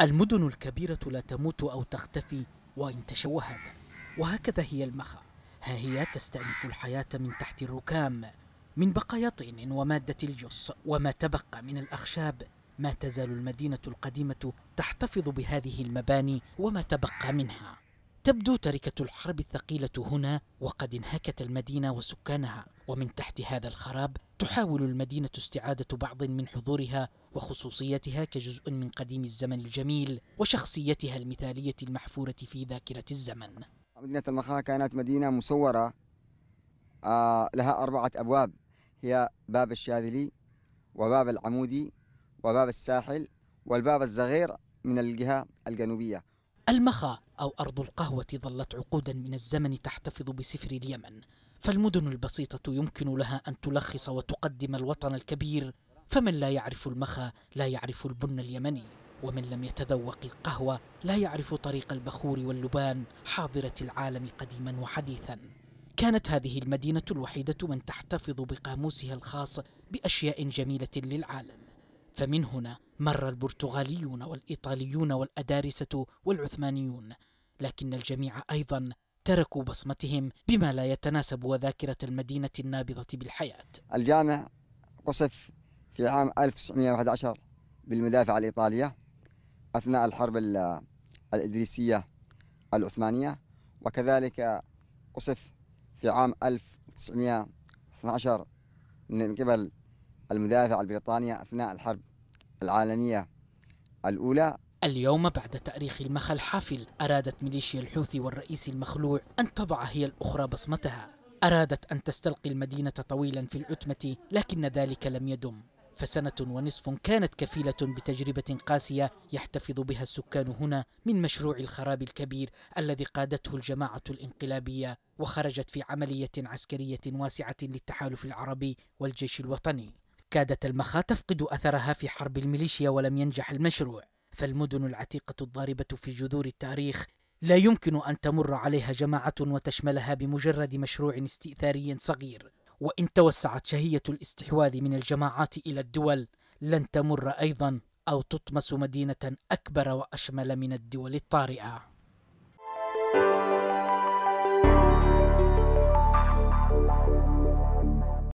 المدن الكبيرة لا تموت أو تختفي وإن تشوهت وهكذا هي المخا ها هي تستأنف الحياة من تحت الركام من بقايا طين ومادة الجص وما تبقى من الأخشاب ما تزال المدينة القديمة تحتفظ بهذه المباني وما تبقى منها تبدو تركة الحرب الثقيلة هنا وقد انهكت المدينة وسكانها ومن تحت هذا الخراب تحاول المدينة استعادة بعض من حضورها وخصوصيتها كجزء من قديم الزمن الجميل وشخصيتها المثالية المحفورة في ذاكرة الزمن مدينة المخا كانت مدينة مصورة آه، لها أربعة أبواب هي باب الشاذلي وباب العمودي وباب الساحل والباب الزغير من الجهة الجنوبية المخا أو أرض القهوة ظلت عقودا من الزمن تحتفظ بسفر اليمن فالمدن البسيطة يمكن لها أن تلخص وتقدم الوطن الكبير فمن لا يعرف المخا لا يعرف البن اليمني ومن لم يتذوق القهوة لا يعرف طريق البخور واللبان حاضرة العالم قديما وحديثا كانت هذه المدينة الوحيدة من تحتفظ بقاموسها الخاص بأشياء جميلة للعالم فمن هنا مر البرتغاليون والإيطاليون والأدارسة والعثمانيون لكن الجميع أيضا تركوا بصمتهم بما لا يتناسب وذاكرة المدينة النابضة بالحياة الجامع قصف في عام 1911 بالمدافع الإيطالية أثناء الحرب الإدريسية العثمانية وكذلك قصف في عام 1912 من قبل المدافع البريطانية أثناء الحرب العالمية الأولى اليوم بعد تأريخ المخا الحافل أرادت ميليشيا الحوثي والرئيس المخلوع أن تضع هي الأخرى بصمتها أرادت أن تستلقي المدينة طويلا في العتمة لكن ذلك لم يدم فسنة ونصف كانت كفيلة بتجربة قاسية يحتفظ بها السكان هنا من مشروع الخراب الكبير الذي قادته الجماعة الانقلابية وخرجت في عملية عسكرية واسعة للتحالف العربي والجيش الوطني كادت المخا تفقد أثرها في حرب الميليشيا ولم ينجح المشروع فالمدن العتيقة الضاربة في جذور التاريخ لا يمكن أن تمر عليها جماعة وتشملها بمجرد مشروع استئثاري صغير وإن توسعت شهية الاستحواذ من الجماعات إلى الدول لن تمر أيضا أو تطمس مدينة أكبر وأشمل من الدول الطارئة